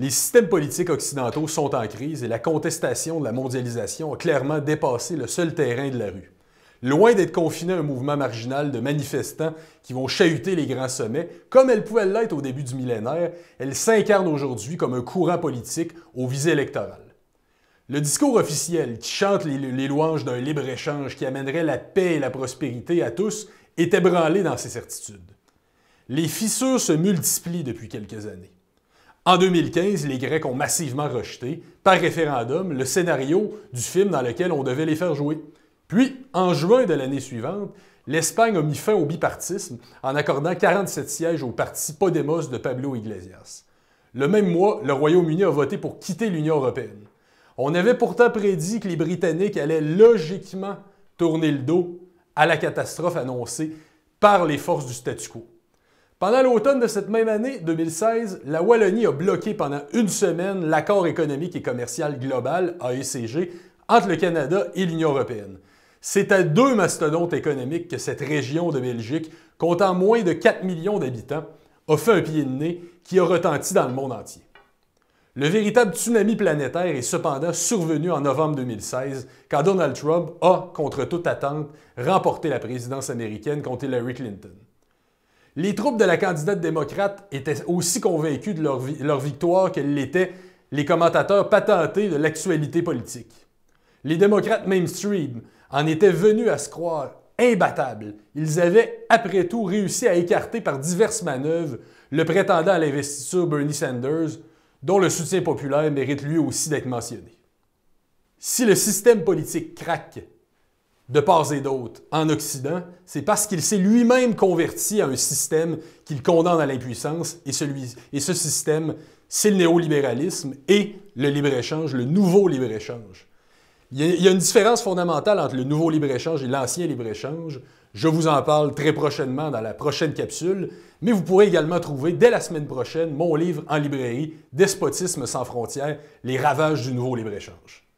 Les systèmes politiques occidentaux sont en crise et la contestation de la mondialisation a clairement dépassé le seul terrain de la rue. Loin d'être confinée à un mouvement marginal de manifestants qui vont chahuter les grands sommets, comme elle pouvait l'être au début du millénaire, elle s'incarne aujourd'hui comme un courant politique aux visées électorales. Le discours officiel qui chante les, les louanges d'un libre-échange qui amènerait la paix et la prospérité à tous est ébranlé dans ses certitudes. Les fissures se multiplient depuis quelques années. En 2015, les Grecs ont massivement rejeté, par référendum, le scénario du film dans lequel on devait les faire jouer. Puis, en juin de l'année suivante, l'Espagne a mis fin au bipartisme en accordant 47 sièges au parti Podemos de Pablo Iglesias. Le même mois, le Royaume-Uni a voté pour quitter l'Union européenne. On avait pourtant prédit que les Britanniques allaient logiquement tourner le dos à la catastrophe annoncée par les forces du statu quo. Pendant l'automne de cette même année, 2016, la Wallonie a bloqué pendant une semaine l'accord économique et commercial global, AECG, entre le Canada et l'Union européenne. C'est à deux mastodontes économiques que cette région de Belgique, comptant moins de 4 millions d'habitants, a fait un pied de nez qui a retenti dans le monde entier. Le véritable tsunami planétaire est cependant survenu en novembre 2016, quand Donald Trump a, contre toute attente, remporté la présidence américaine contre Hillary Clinton. Les troupes de la candidate démocrate étaient aussi convaincues de leur, victoire que l'étaient les commentateurs patentés de l'actualité politique. Les démocrates mainstream en étaient venus à se croire imbattables. Ils avaient, après tout, réussi à écarter par diverses manœuvres le prétendant à l'investiture Bernie Sanders, dont le soutien populaire mérite lui aussi d'être mentionné. Si le système politique craque, de part et d'autre en Occident, c'est parce qu'il s'est lui-même converti à un système qu'il condamne à l'impuissance et, et ce système, c'est le néolibéralisme et le libre-échange, le nouveau libre-échange. Il, il y a une différence fondamentale entre le nouveau libre-échange et l'ancien libre-échange. Je vous en parle très prochainement dans la prochaine capsule, mais vous pourrez également trouver dès la semaine prochaine mon livre en librairie Despotisme sans frontières, les ravages du nouveau libre-échange.